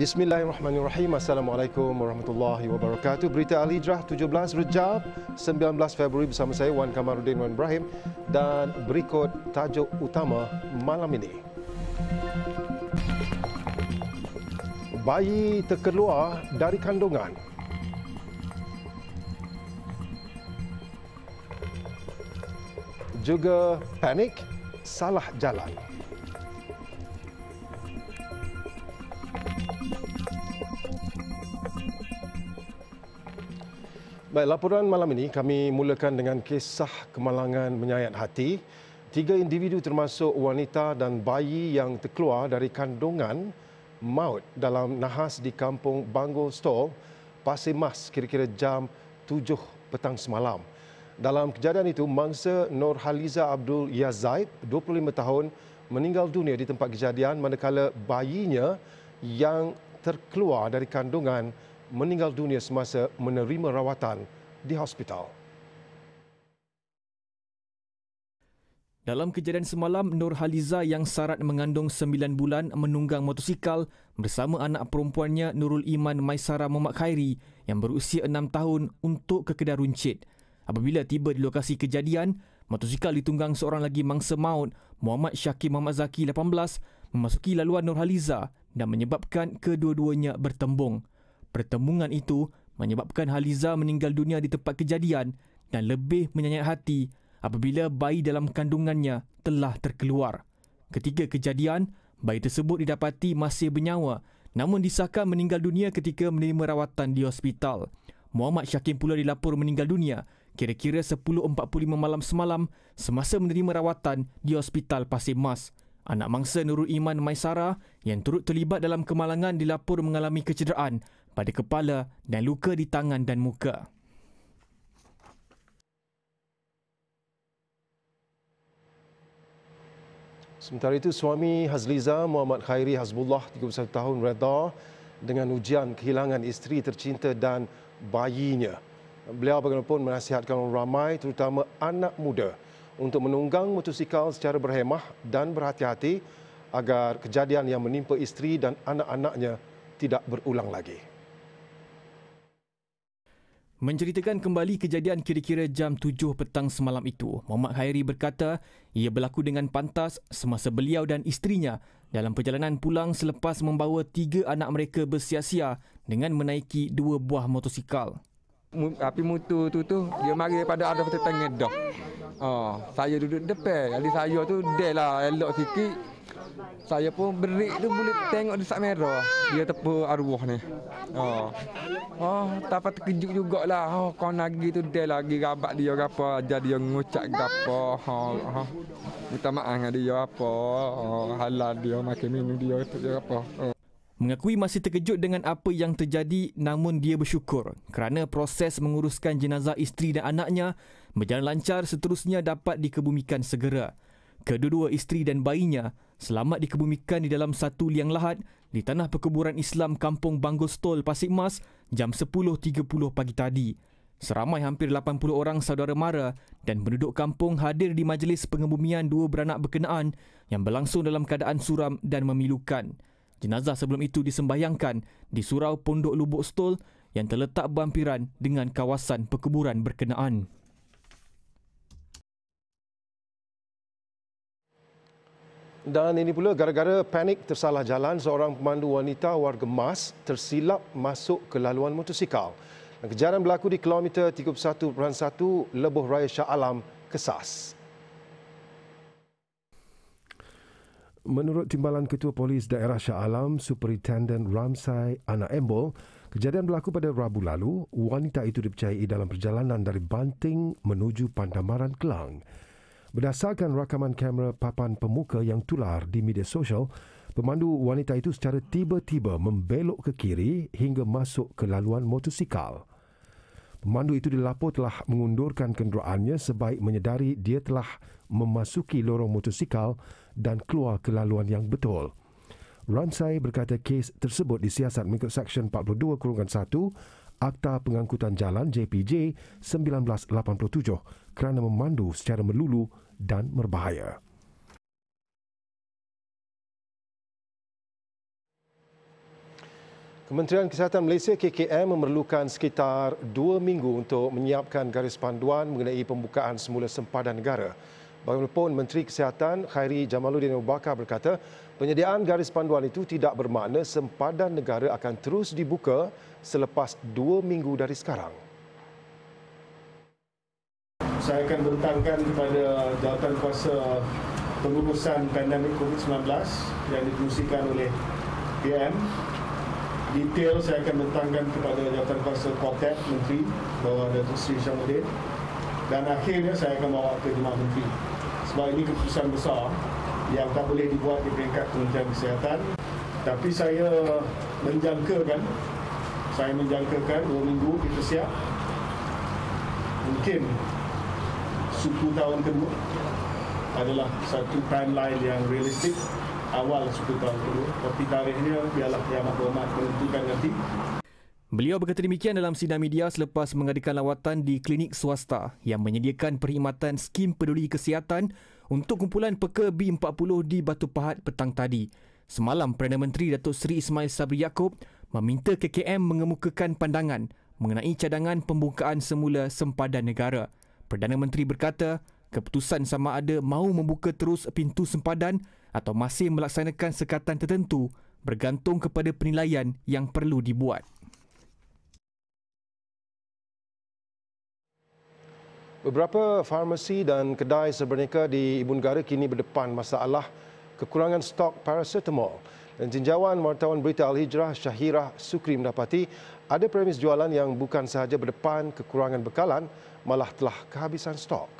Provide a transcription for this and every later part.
Bismillahirrahmanirrahim. Assalamualaikum warahmatullahi wabarakatuh. Berita Al-Hijrah 17 Rejab 19 Februari bersama saya Wan Kamarudin Wan Ibrahim dan berikut tajuk utama malam ini. Bayi terkeluar dari kandungan. Juga panik salah jalan. Baik, laporan malam ini kami mulakan dengan kisah kemalangan menyayat hati. Tiga individu termasuk wanita dan bayi yang terkeluar dari kandungan maut dalam nahas di kampung Bangul Stol, Pasir Mas kira-kira jam 7 petang semalam. Dalam kejadian itu, mangsa Nur Haliza Abdul Yazid, 25 tahun, meninggal dunia di tempat kejadian manakala bayinya yang terkeluar dari kandungan maut meninggal dunia semasa menerima rawatan di hospital. Dalam kejadian semalam, Nur Haliza yang sarat mengandung 9 bulan menunggang motosikal bersama anak perempuannya Nurul Iman Maisara Muhammad Khairi yang berusia 6 tahun untuk ke kedai runcit. Apabila tiba di lokasi kejadian, motosikal ditunggang seorang lagi mangsa maut, Muhammad Syakir Muhammad Zaki 18, memasuki laluan Nur Haliza dan menyebabkan kedua-duanya bertembung pertemuan itu menyebabkan Haliza meninggal dunia di tempat kejadian dan lebih menyayat hati apabila bayi dalam kandungannya telah terkeluar. Ketika kejadian, bayi tersebut didapati masih bernyawa namun disahkan meninggal dunia ketika menerima rawatan di hospital. Muhammad Syakim pula dilaporkan meninggal dunia kira-kira 10.45 malam semalam semasa menerima rawatan di Hospital Pasir Mas. Anak mangsa Nurul Iman Maisara yang turut terlibat dalam kemalangan dilaporkan mengalami kecederaan pada kepala dan luka di tangan dan muka. Sementara itu, suami Hazliza Muhammad Khairi Hazbullah, 31 tahun, reda dengan ujian kehilangan isteri tercinta dan bayinya. Beliau bagaimanapun menasihatkan orang ramai, terutama anak muda, untuk menunggang motosikal secara berhemah dan berhati-hati agar kejadian yang menimpa isteri dan anak-anaknya tidak berulang lagi. Menceritakan kembali kejadian kira-kira jam 7 petang semalam itu, Muhammad Khairi berkata ia berlaku dengan pantas semasa beliau dan isterinya dalam perjalanan pulang selepas membawa tiga anak mereka bersia-sia dengan menaiki dua buah motosikal. Api mutu tu tu dia mari pada ada tetangga dah. Oh, saya duduk depan. Jadi saya tu dah lah elok sikit. Saya pun beri tu boleh tengok di merah. Dia tepu arwah ni. Oh. Oh, dapat terkejut jugaklah. Oh, kau nagi tu dia lagi rabat dia apa, Jadi dia ngucak gapo. Ha. Oh, oh. Minta maaf dengan dia apa. Oh, halal dia makan minum dia itu dia apa. Oh. Mengakui masih terkejut dengan apa yang terjadi namun dia bersyukur kerana proses menguruskan jenazah isteri dan anaknya berjalan lancar seterusnya dapat dikebumikan segera kedua-dua isteri dan bayinya selamat dikebumikan di dalam satu liang lahat di tanah perkuburan Islam Kampung Banggostol, Pasir Mas jam 10.30 pagi tadi. Seramai hampir 80 orang saudara mara dan penduduk kampung hadir di majlis pengebumian dua beranak berkenaan yang berlangsung dalam keadaan suram dan memilukan. Jenazah sebelum itu disembayangkan di Surau Pondok Lubuk Stol yang terletak berhampiran dengan kawasan perkuburan berkenaan. Dan ini pula gara-gara panik tersalah jalan seorang pemandu wanita warga Mas tersilap masuk ke laluan motosikal. Dan kejaran berlaku di kilometer 31.1 Lebuh Raya Shah Alam, Kesas. Menurut timbalan Ketua Polis Daerah Shah Alam, Superintendent Ramsai Ana Embol, kejadian berlaku pada Rabu lalu, wanita itu dipercayai dalam perjalanan dari Banting menuju Pandamaran Kelang. Berdasarkan rakaman kamera papan pemuka yang tular di media sosial, pemandu wanita itu secara tiba-tiba membelok ke kiri hingga masuk ke laluan motosikal. Pemandu itu dilaporkan telah mengundurkan kenderaannya sebaik menyedari dia telah memasuki lorong motosikal dan keluar ke laluan yang betul. Ransai berkata kes tersebut disiasat mengikut Seksyen 42-1 Akta Pengangkutan Jalan JPJ 1987 kerana memandu secara melulu dan berbahaya. Kementerian Kesihatan Malaysia KKM memerlukan sekitar dua minggu untuk menyiapkan garis panduan mengenai pembukaan semula sempadan negara. Bagaimanapun, Menteri Kesihatan Khairi Jamaluddin Abu Bakar berkata, penyediaan garis panduan itu tidak bermakna sempadan negara akan terus dibuka selepas dua minggu dari sekarang saya akan bentangkan kepada jawatan kuasa pengurusan pandemik COVID-19 yang dikongsikan oleh PM. Detail saya akan bentangkan kepada jawatan kuasa Kotek Menteri bawah Datuk Sri Syamuddin dan akhirnya saya akan bawa ke Jemaah Menteri sebab ini keputusan besar yang tak boleh dibuat di peringkat Kementerian Kesihatan tapi saya menjangkakan saya menjangkakan dua minggu kita siap mungkin suku tahun kedua adalah satu timeline yang realistik awal suku tahun kedua tapi tarikhnya biarlah yang berhormat menentukan nanti Beliau berkata demikian dalam sidang media selepas mengadakan lawatan di klinik swasta yang menyediakan perkhidmatan skim peduli kesihatan untuk kumpulan peka B40 di Batu Pahat petang tadi. Semalam, Perdana Menteri Datuk Seri Ismail Sabri Yaakob meminta KKM mengemukakan pandangan mengenai cadangan pembukaan semula sempadan negara. Perdana Menteri berkata, keputusan sama ada mahu membuka terus pintu sempadan atau masih melaksanakan sekatan tertentu bergantung kepada penilaian yang perlu dibuat. Beberapa farmasi dan kedai sebenarnya di Ibu Negara kini berdepan masalah kekurangan stok paracetamol. Dan Tinjauan wartawan berita Al-Hijrah Syahira Sukri mendapati ada premis jualan yang bukan sahaja berdepan kekurangan bekalan, malah telah kehabisan stok.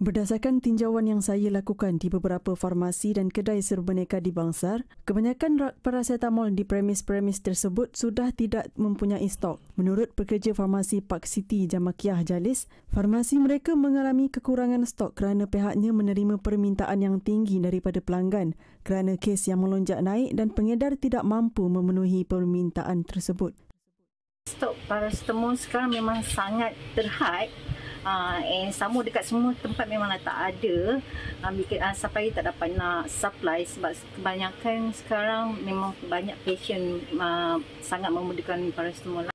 Berdasarkan tinjauan yang saya lakukan di beberapa farmasi dan kedai serbaneka di Bangsar, kebanyakan rak paracetamol di premis-premis tersebut sudah tidak mempunyai stok. Menurut pekerja farmasi Pak Siti Jamakiah Jalis, farmasi mereka mengalami kekurangan stok kerana pihaknya menerima permintaan yang tinggi daripada pelanggan kerana kes yang melonjak naik dan pengedar tidak mampu memenuhi permintaan tersebut. Stok paracetamol sekarang memang sangat terhad uh, and sama dekat semua tempat memanglah tak ada ambil uh, sampai tak dapat nak supply sebab kebanyakan sekarang memang banyak patient uh, sangat memerlukan paracetamol. Lah.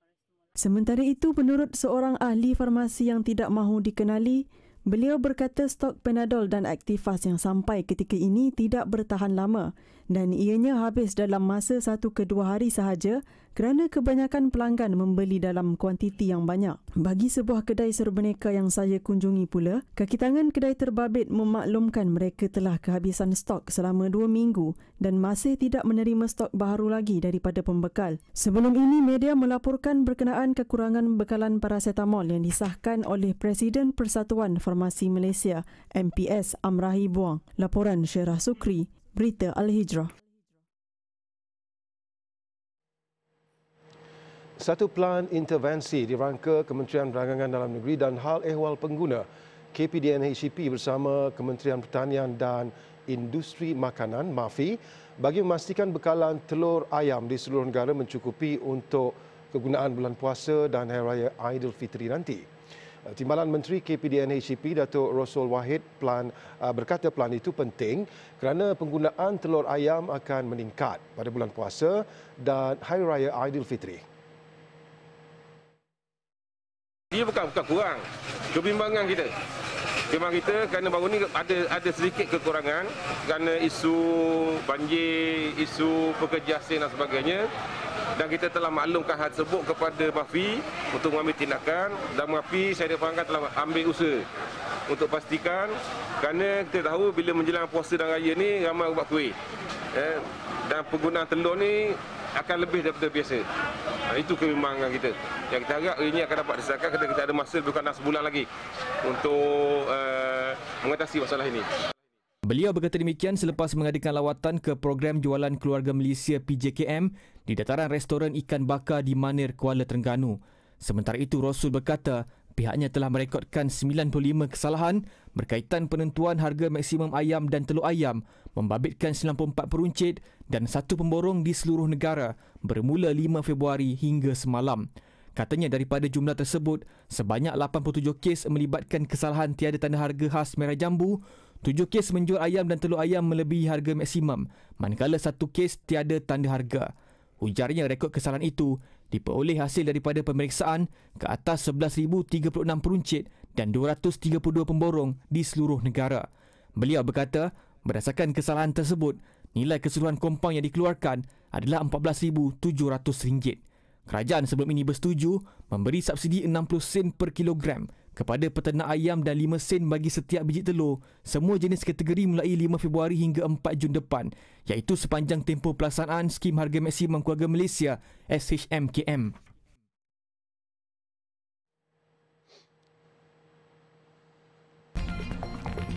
Sementara itu menurut seorang ahli farmasi yang tidak mahu dikenali Beliau berkata stok Panadol dan Actifas yang sampai ketika ini tidak bertahan lama dan ianya habis dalam masa satu ke dua hari sahaja kerana kebanyakan pelanggan membeli dalam kuantiti yang banyak. Bagi sebuah kedai serbeneka yang saya kunjungi pula, kaki tangan kedai terbabit memaklumkan mereka telah kehabisan stok selama dua minggu dan masih tidak menerima stok baru lagi daripada pembekal. Sebelum ini, media melaporkan berkenaan kekurangan bekalan paracetamol yang disahkan oleh Presiden Persatuan Farmasi Malaysia, MPS Amrahi Buang. Laporan Syerah Sukri, Berita Al-Hijrah. Satu plan intervensi dirangka Kementerian Perdagangan Dalam Negeri dan Hal Ehwal Pengguna KPDN HCP bersama Kementerian Pertanian dan Industri Makanan MAFI bagi memastikan bekalan telur ayam di seluruh negara mencukupi untuk kegunaan bulan puasa dan hari raya Aidilfitri nanti. Eh, Timbalan Menteri KPDN HCP e Datuk Rosul Wahid plan eh, berkata plan itu penting kerana penggunaan telur ayam akan meningkat pada bulan puasa dan hari raya Aidilfitri. Dia bukan bukan kurang kebimbangan kita. Kebimbangan kita kerana baru ni ada ada sedikit kekurangan kerana isu banjir, isu pekerja asing dan sebagainya dan kita telah maklumkan hal tersebut kepada MAFI untuk mengambil tindakan dan MAFI saya diperangkan telah ambil usaha untuk pastikan kerana kita tahu bila menjelang puasa dan raya ni ramai ubat kuih eh, dan penggunaan telur ni akan lebih daripada biasa ha, itu kebimbangan kita yang kita harap ini akan dapat disesuaikan kita ada masa bukan kurang sebulan lagi untuk uh, mengatasi masalah ini Beliau berkata demikian selepas mengadakan lawatan ke program jualan keluarga Malaysia PJKM di dataran restoran ikan bakar di Manir, Kuala Terengganu. Sementara itu, Rasul berkata pihaknya telah merekodkan 95 kesalahan berkaitan penentuan harga maksimum ayam dan telur ayam membabitkan 94 peruncit dan satu pemborong di seluruh negara bermula 5 Februari hingga semalam. Katanya daripada jumlah tersebut, sebanyak 87 kes melibatkan kesalahan tiada tanda harga khas merah jambu Tujuh kes menjual ayam dan telur ayam melebihi harga maksimum, manakala satu kes tiada tanda harga. Ujarnya rekod kesalahan itu diperoleh hasil daripada pemeriksaan ke atas 11,036 peruncit dan 232 pemborong di seluruh negara. Beliau berkata, berdasarkan kesalahan tersebut, nilai keseluruhan kompaun yang dikeluarkan adalah RM14,700. Kerajaan sebelum ini bersetuju memberi subsidi 60 sen per kilogram kepada peternak ayam dan 5 sen bagi setiap biji telur semua jenis kategori mulai 5 Februari hingga 4 Jun depan iaitu sepanjang tempoh pelaksanaan skim harga maksimum keluarga Malaysia SHMKM.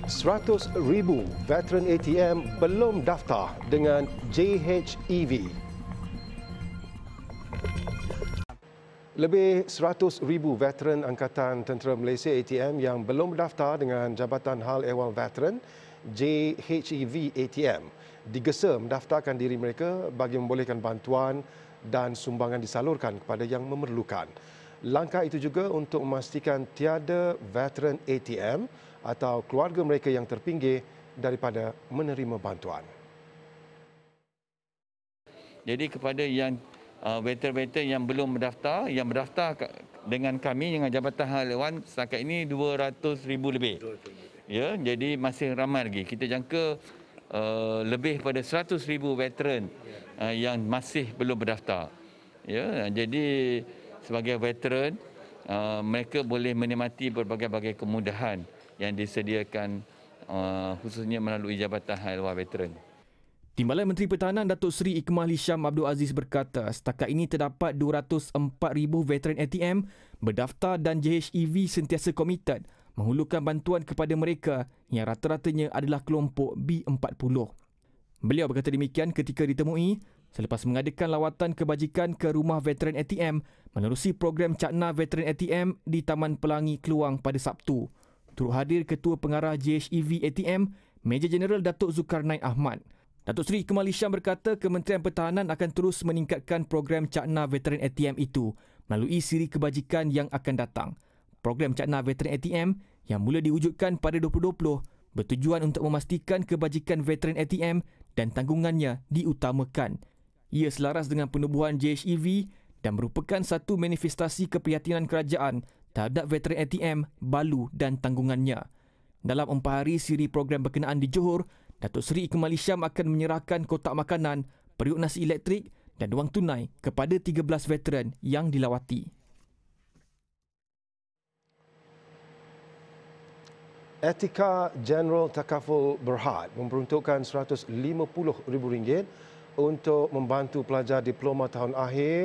RM100,000 veteran ATM belum daftar dengan JHEV. Lebih 100,000 veteran Angkatan Tentera Malaysia ATM yang belum mendaftar dengan Jabatan Hal Ehwal Veteran JHEV ATM digesa mendaftarkan diri mereka bagi membolehkan bantuan dan sumbangan disalurkan kepada yang memerlukan. Langkah itu juga untuk memastikan tiada veteran ATM atau keluarga mereka yang terpinggir daripada menerima bantuan. Jadi kepada yang uh, ah, veteran-veteran yang belum mendaftar yang mendaftar dengan kami dengan Jabatan Haluan setakat ini ribu lebih. Ya, jadi masih ramai lagi. Kita jangka uh, lebih pada ribu veteran uh, yang masih belum mendaftar. Ya, jadi sebagai veteran uh, mereka boleh menikmati berbagai-bagai kemudahan yang disediakan uh, khususnya melalui Jabatan Haluan Veteran. Timbalan Menteri Pertahanan Datuk Seri Ikmal Hisham Abdul Aziz berkata setakat ini terdapat 204,000 veteran ATM berdaftar dan JHEV e sentiasa komited menghulurkan bantuan kepada mereka yang rata-ratanya adalah kelompok B40. Beliau berkata demikian ketika ditemui selepas mengadakan lawatan kebajikan ke rumah veteran ATM menerusi program Cakna Veteran ATM di Taman Pelangi Keluang pada Sabtu. Turut hadir Ketua Pengarah JHEV e ATM, Major General Datuk Zulkarnain Ahmad – Datuk Seri Kemal Isham berkata Kementerian Pertahanan akan terus meningkatkan program Cakna Veteran ATM itu melalui siri kebajikan yang akan datang. Program Cakna Veteran ATM yang mula diwujudkan pada 2020 bertujuan untuk memastikan kebajikan veteran ATM dan tanggungannya diutamakan. Ia selaras dengan penubuhan JHEV dan merupakan satu manifestasi keprihatinan kerajaan terhadap veteran ATM, balu dan tanggungannya. Dalam empat hari siri program berkenaan di Johor, Datuk Seri Ikmal Isyam akan menyerahkan kotak makanan, periuk nasi elektrik dan wang tunai kepada 13 veteran yang dilawati. Etika General Takaful Berhad memperuntukkan RM150,000 untuk membantu pelajar diploma tahun akhir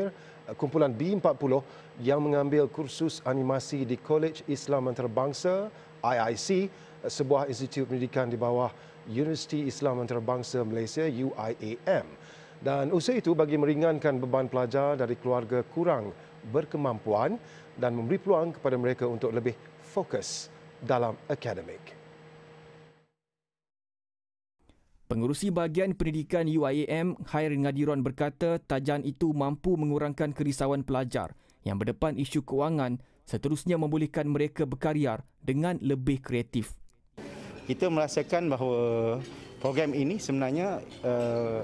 eh, kumpulan B40 yang mengambil kursus animasi di Kolej Islam Antarabangsa IIC eh, sebuah institut pendidikan di bawah Universiti Islam Antarabangsa Malaysia UIAM. Dan usaha itu bagi meringankan beban pelajar dari keluarga kurang berkemampuan dan memberi peluang kepada mereka untuk lebih fokus dalam akademik. Pengurusi bahagian pendidikan UIAM, Khairin Ngadiron berkata tajaan itu mampu mengurangkan kerisauan pelajar yang berdepan isu kewangan seterusnya membolehkan mereka berkarya dengan lebih kreatif kita merasakan bahawa program ini sebenarnya uh,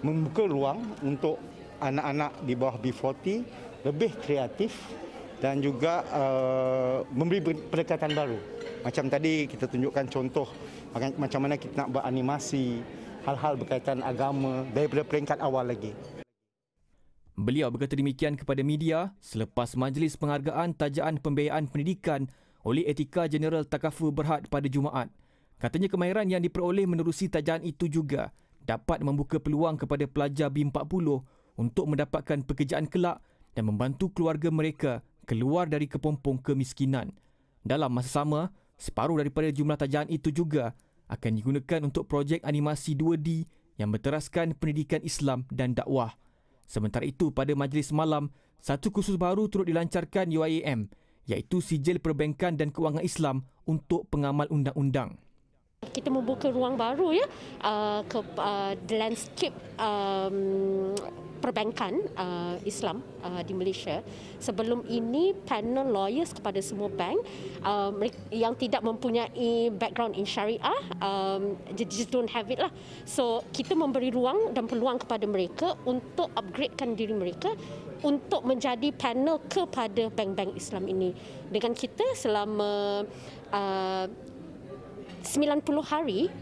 membuka ruang untuk anak-anak di bawah B40 lebih kreatif dan juga uh, memberi pendekatan baru. Macam tadi kita tunjukkan contoh macam mana kita nak buat animasi, hal-hal berkaitan agama daripada peringkat awal lagi. Beliau berkata demikian kepada media selepas majlis penghargaan tajaan pembiayaan pendidikan oleh Etika General Takafu Berhad pada Jumaat. Katanya kemahiran yang diperoleh menerusi tajaan itu juga dapat membuka peluang kepada pelajar B40 untuk mendapatkan pekerjaan kelak dan membantu keluarga mereka keluar dari kepompong kemiskinan. Dalam masa sama, separuh daripada jumlah tajaan itu juga akan digunakan untuk projek animasi 2D yang berteraskan pendidikan Islam dan dakwah. Sementara itu, pada majlis malam, satu kursus baru turut dilancarkan UIAM iaitu Sijil Perbankan dan keuangan Islam untuk pengamal undang-undang kita membuka ruang baru ya uh, ke uh, the landscape um, perbankan uh, Islam uh, di Malaysia. Sebelum ini panel lawyers kepada semua bank uh, yang tidak mempunyai background in syariah um, just don't have it lah. So kita memberi ruang dan peluang kepada mereka untuk upgradekan diri mereka untuk menjadi panel kepada bank-bank Islam ini. Dengan kita selama uh, 90 hari.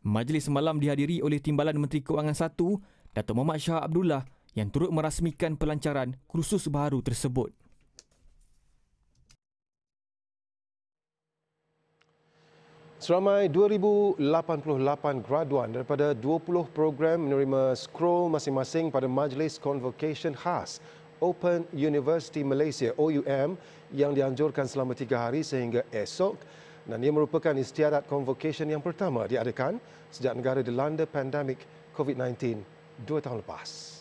Majlis semalam dihadiri oleh Timbalan Menteri Keuangan 1, Dato Muhammad Shah Abdullah yang turut merasmikan pelancaran kursus baru tersebut. Seramai 2,088 graduan daripada 20 program menerima scroll masing-masing pada Majlis Convocation khas Open University Malaysia OUM yang dianjurkan selama tiga hari sehingga esok dan ia merupakan istiadat convocation yang pertama diadakan sejak negara dilanda pandemik COVID-19 dua tahun lepas.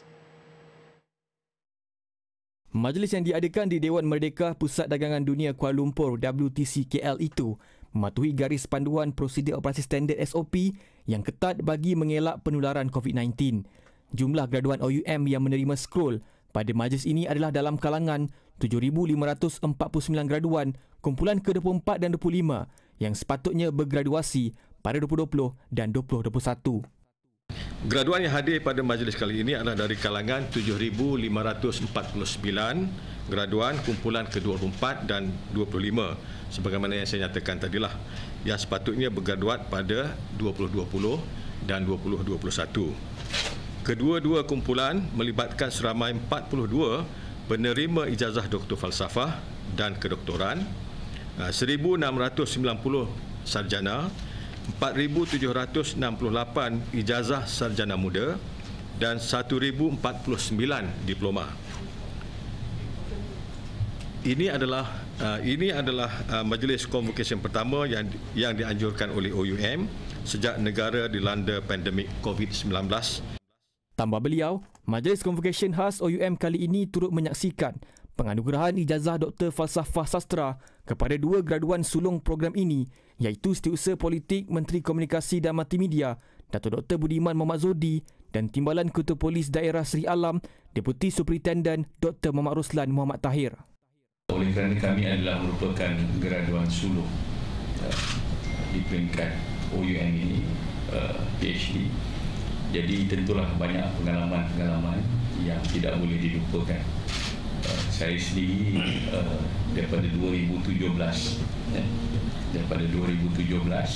Majlis yang diadakan di Dewan Merdeka Pusat Dagangan Dunia Kuala Lumpur WTCKL itu mematuhi garis panduan prosedur operasi standard SOP yang ketat bagi mengelak penularan COVID-19. Jumlah graduan OUM yang menerima scroll pada majlis ini adalah dalam kalangan 7549 graduan kumpulan ke-24 dan 25 yang sepatutnya bergraduasi pada 2020 dan 2021. Graduan yang hadir pada majlis kali ini adalah dari kalangan 7549 graduan kumpulan ke-24 dan 25 sebagaimana yang saya nyatakan tadilah yang sepatutnya bergraduat pada 2020 dan 2021. Kedua-dua kumpulan melibatkan seramai penerima ijazah doktor falsafah dan kedoktoran 1690 ah, sarjana 4768 ijazah sarjana muda dan 1049 diploma ini adalah ah, ini adalah ah, majlis convocation pertama yang yang dianjurkan oleh OUM sejak negara dilanda pandemik COVID-19 Tambah beliau, Majlis Convocation khas OUM kali ini turut menyaksikan penganugerahan ijazah Doktor Falsafah Sastra kepada dua graduan sulung program ini iaitu Setiausaha Politik Menteri Komunikasi dan Multimedia Dato' Dr. Budiman Mohd Zodi dan Timbalan Ketua Polis Daerah Seri Alam Deputi Superintendent Dr. Mohd Ruslan Muhammad Tahir. Oleh kerana kami adalah merupakan graduan sulung uh, di peringkat OUM ini, uh, PhD, jadi tentulah banyak pengalaman-pengalaman yang tidak boleh dilupakan eh, saya sendiri eh, daripada 2017 ya, daripada 2017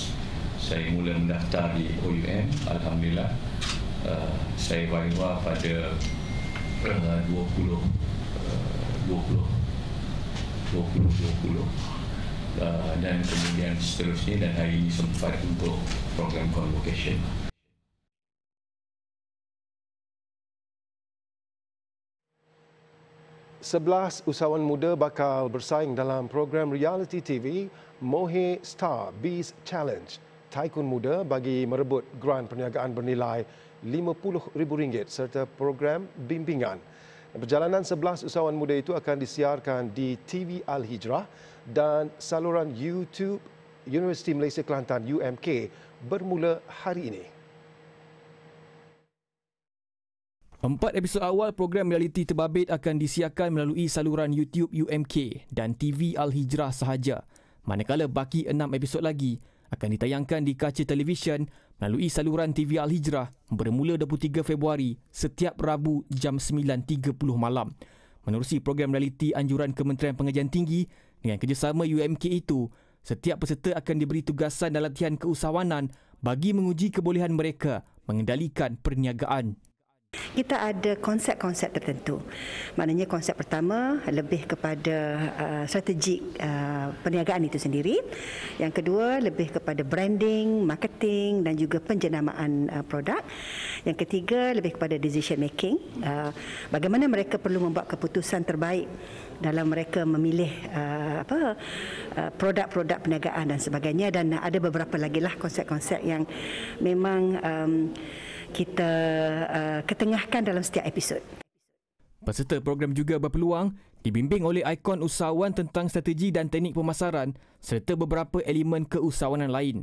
saya mula mendaftar di OUM Alhamdulillah eh, saya bahawa pada 20 20-20 dan kemudian seterusnya dan hari ini sempat untuk program convocation. Sebelas usahawan muda bakal bersaing dalam program reality TV Mohe Star Beast Challenge. Taikun muda bagi merebut grant perniagaan bernilai RM50,000 serta program bimbingan. Perjalanan sebelas usahawan muda itu akan disiarkan di TV Al Hijrah dan saluran YouTube Universiti Malaysia Kelantan UMK bermula hari ini. Empat episod awal program reality terbabit akan disiarkan melalui saluran YouTube UMK dan TV Al-Hijrah sahaja. Manakala baki enam episod lagi akan ditayangkan di kaca televisyen melalui saluran TV Al-Hijrah bermula 23 Februari setiap Rabu jam 9.30 malam. Menerusi program reality anjuran Kementerian Pengajian Tinggi dengan kerjasama UMK itu, setiap peserta akan diberi tugasan dan latihan keusahawanan bagi menguji kebolehan mereka mengendalikan perniagaan kita ada konsep-konsep tertentu. Maknanya konsep pertama lebih kepada uh, strategik uh, perniagaan itu sendiri. Yang kedua lebih kepada branding, marketing dan juga penjenamaan uh, produk. Yang ketiga lebih kepada decision making. Uh, bagaimana mereka perlu membuat keputusan terbaik dalam mereka memilih uh, apa uh, produk-produk perniagaan dan sebagainya. Dan ada beberapa lagi lah konsep-konsep yang memang um, kita uh, ketengahkan dalam setiap episod. Peserta program juga berpeluang dibimbing oleh ikon usahawan tentang strategi dan teknik pemasaran serta beberapa elemen keusahawanan lain.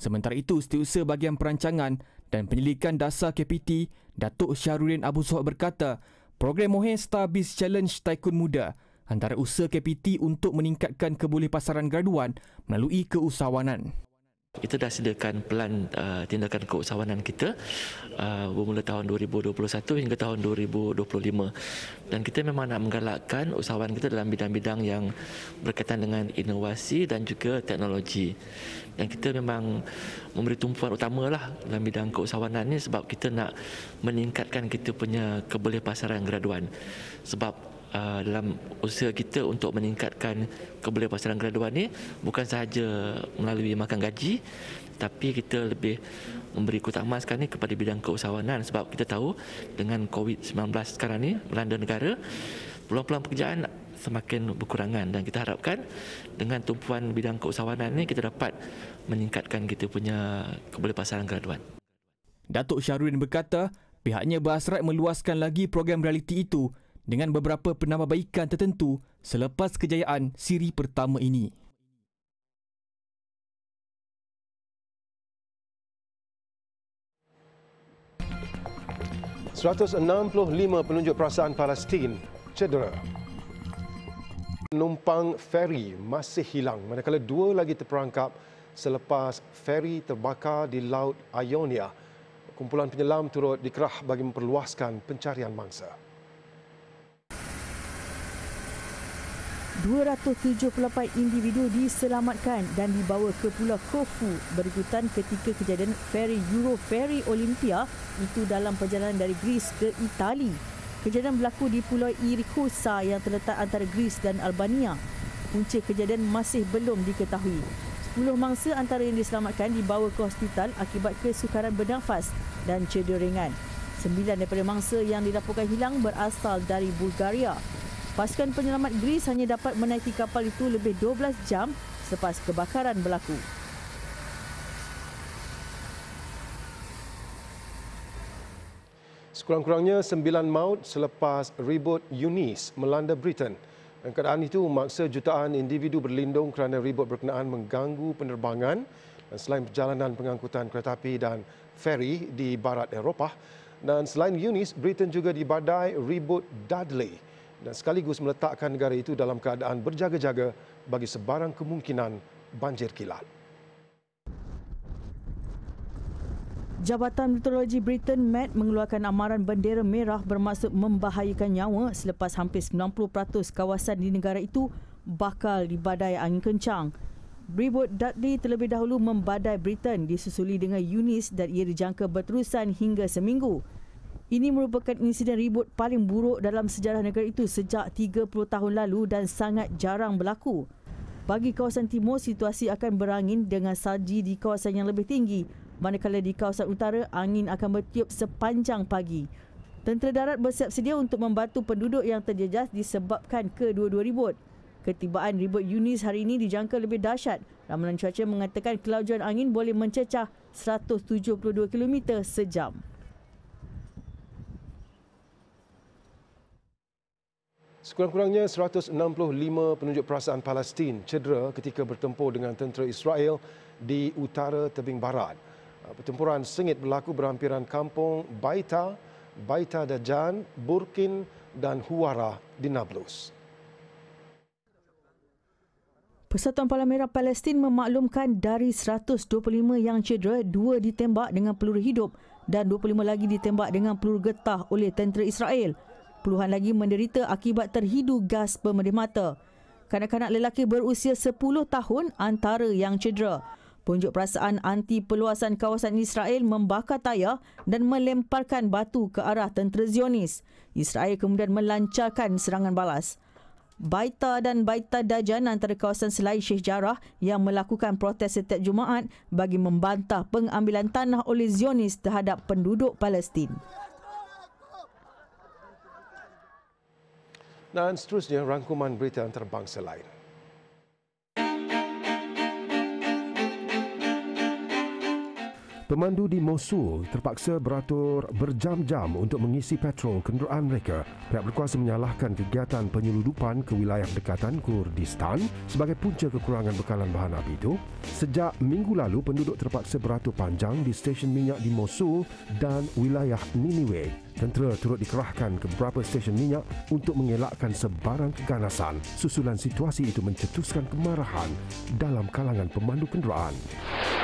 Sementara itu, setiausaha bahagian perancangan dan penyelidikan dasar KPT, Datuk Syarudin Abu Suhaib berkata, program Mohen Star Biz Challenge Taikun Muda antara usaha KPT untuk meningkatkan kebolehpasaran graduan melalui keusahawanan. Kita dah sediakan pelan uh, tindakan keusahawanan kita uh, bermula tahun 2021 hingga tahun 2025 dan kita memang nak menggalakkan usahawan kita dalam bidang-bidang yang berkaitan dengan inovasi dan juga teknologi dan kita memang memberi tumpuan utama lah dalam bidang keusahawanan ini sebab kita nak meningkatkan kita punya kebolehpasaran graduan sebab Uh, dalam usaha kita untuk meningkatkan keboleh pasaran graduan ini bukan sahaja melalui makan gaji tapi kita lebih memberi kutang emas sekarang ni kepada bidang keusahawanan sebab kita tahu dengan COVID-19 sekarang ni melanda negara peluang-peluang pekerjaan semakin berkurangan dan kita harapkan dengan tumpuan bidang keusahawanan ini kita dapat meningkatkan kita punya keboleh pasaran graduan. Datuk Syahrudin berkata pihaknya berhasrat meluaskan lagi program realiti itu dengan beberapa penambahbaikan tertentu selepas kejayaan siri pertama ini. Seratus enam puluh lima penunjuk perasaan Palestin cedera. Penumpang feri masih hilang manakala dua lagi terperangkap... ...selepas feri terbakar di Laut Ionia. Kumpulan penyelam turut dikerah bagi memperluaskan pencarian mangsa. 274 individu diselamatkan dan dibawa ke Pulau Kofu berikutan ketika kejadian Ferry Euro Ferry Olympia itu dalam perjalanan dari Greece ke Itali. Kejadian berlaku di Pulau Irikosa yang terletak antara Greece dan Albania. Punca kejadian masih belum diketahui. 10 mangsa antara yang diselamatkan dibawa ke hospital akibat kesukaran bernafas dan cedera ringan. 9 daripada mangsa yang dilaporkan hilang berasal dari Bulgaria pasukan penyelamat Greece hanya dapat menaiki kapal itu lebih 12 jam selepas kebakaran berlaku. Sekurang-kurangnya sembilan maut selepas ribut Yunis melanda Britain. Dan keadaan itu memaksa jutaan individu berlindung kerana ribut berkenaan mengganggu penerbangan dan selain perjalanan pengangkutan kereta api dan feri di barat Eropah. Dan selain Yunis, Britain juga dibadai ribut Dudley dan sekaligus meletakkan negara itu dalam keadaan berjaga-jaga bagi sebarang kemungkinan banjir kilat. Jabatan Meteorologi Britain Met mengeluarkan amaran bendera merah bermaksud membahayakan nyawa selepas hampir 90% kawasan di negara itu bakal dibadai angin kencang. Ribut Dudley terlebih dahulu membadai Britain disusuli dengan Eunice dan ia dijangka berterusan hingga seminggu. Ini merupakan insiden ribut paling buruk dalam sejarah negara itu sejak 30 tahun lalu dan sangat jarang berlaku. Bagi kawasan timur, situasi akan berangin dengan salji di kawasan yang lebih tinggi. Manakala di kawasan utara, angin akan bertiup sepanjang pagi. Tentera darat bersiap sedia untuk membantu penduduk yang terjejas disebabkan kedua-dua ribut. Ketibaan ribut Yunis hari ini dijangka lebih dahsyat. Ramalan cuaca mengatakan kelajuan angin boleh mencecah 172 km sejam. Sekurang-kurangnya 165 penunjuk perasaan Palestin cedera ketika bertempur dengan tentera Israel di utara tebing barat. Uh, pertempuran sengit berlaku berhampiran kampung Baita, Baita Dajan, Burkin dan Huwara di Nablus. Persatuan Palang Merah Palestin memaklumkan dari 125 yang cedera, dua ditembak dengan peluru hidup dan 25 lagi ditembak dengan peluru getah oleh tentera Israel. Puluhan lagi menderita akibat terhidu gas pemedih mata. Kanak-kanak lelaki berusia 10 tahun antara yang cedera. Punjuk perasaan anti peluasan kawasan Israel membakar tayar dan melemparkan batu ke arah tentera Zionis. Israel kemudian melancarkan serangan balas. Baita dan Baita Dajan antara kawasan selai Syekh Jarrah yang melakukan protes setiap Jumaat bagi membantah pengambilan tanah oleh Zionis terhadap penduduk Palestin. dan seterusnya rangkuman berita antarabangsa lain. Pemandu di Mosul terpaksa beratur berjam-jam untuk mengisi petrol kenderaan mereka. Pihak berkuasa menyalahkan kegiatan penyeludupan ke wilayah dekatan Kurdistan sebagai punca kekurangan bekalan bahan api itu. Sejak minggu lalu, penduduk terpaksa beratur panjang di stesen minyak di Mosul dan wilayah Nineveh. Tentera turut dikerahkan ke beberapa stesen minyak untuk mengelakkan sebarang keganasan. Susulan situasi itu mencetuskan kemarahan dalam kalangan pemandu kenderaan.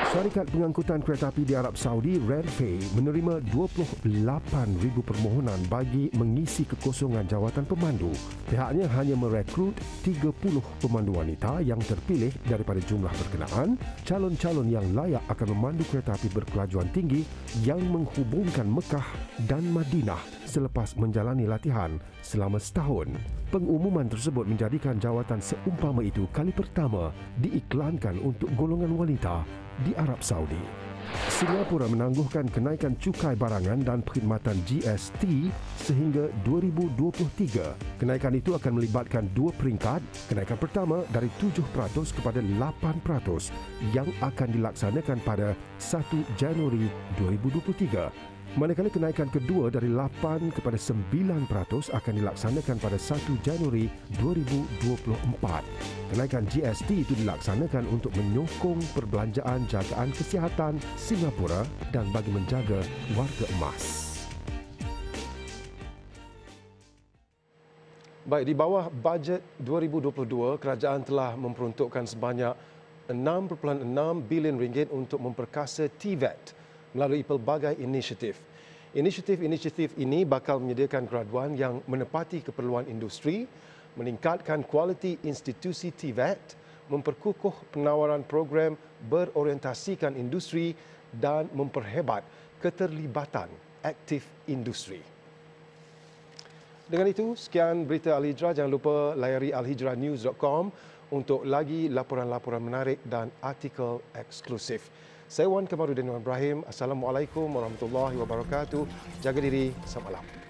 Syarikat pengangkutan kereta api di Arab Saudi, Renfei, menerima 28,000 permohonan bagi mengisi kekosongan jawatan pemandu. Pihaknya hanya merekrut 30 pemandu wanita yang terpilih daripada jumlah berkenaan. Calon-calon yang layak akan memandu kereta api berkelajuan tinggi yang menghubungkan Mekah dan Madinah selepas menjalani latihan selama setahun. Pengumuman tersebut menjadikan jawatan seumpama itu kali pertama diiklankan untuk golongan wanita di Arab Saudi. Singapura menangguhkan kenaikan cukai barangan dan perkhidmatan GST sehingga 2023. Kenaikan itu akan melibatkan dua peringkat, kenaikan pertama dari 7% kepada 8% yang akan dilaksanakan pada 1 Januari 2023 Manakala kenaikan kedua dari 8 kepada 9% akan dilaksanakan pada 1 Januari 2024. Kenaikan GST itu dilaksanakan untuk menyokong perbelanjaan jagaan kesihatan Singapura dan bagi menjaga warga emas. Baik, di bawah bajet 2022, kerajaan telah memperuntukkan sebanyak 6.6 bilion ringgit untuk memperkasa TVET melalui pelbagai inisiatif. Inisiatif-inisiatif ini bakal menyediakan graduan yang menepati keperluan industri, meningkatkan kualiti institusi TVET, e memperkukuh penawaran program berorientasikan industri dan memperhebat keterlibatan aktif industri. Dengan itu, sekian berita Al-Hijrah. Jangan lupa layari alhijranews.com untuk lagi laporan-laporan menarik dan artikel eksklusif. Saya Wan Kamarudin Ibrahim. Assalamualaikum warahmatullahi wabarakatuh. Jaga diri. selamat malam.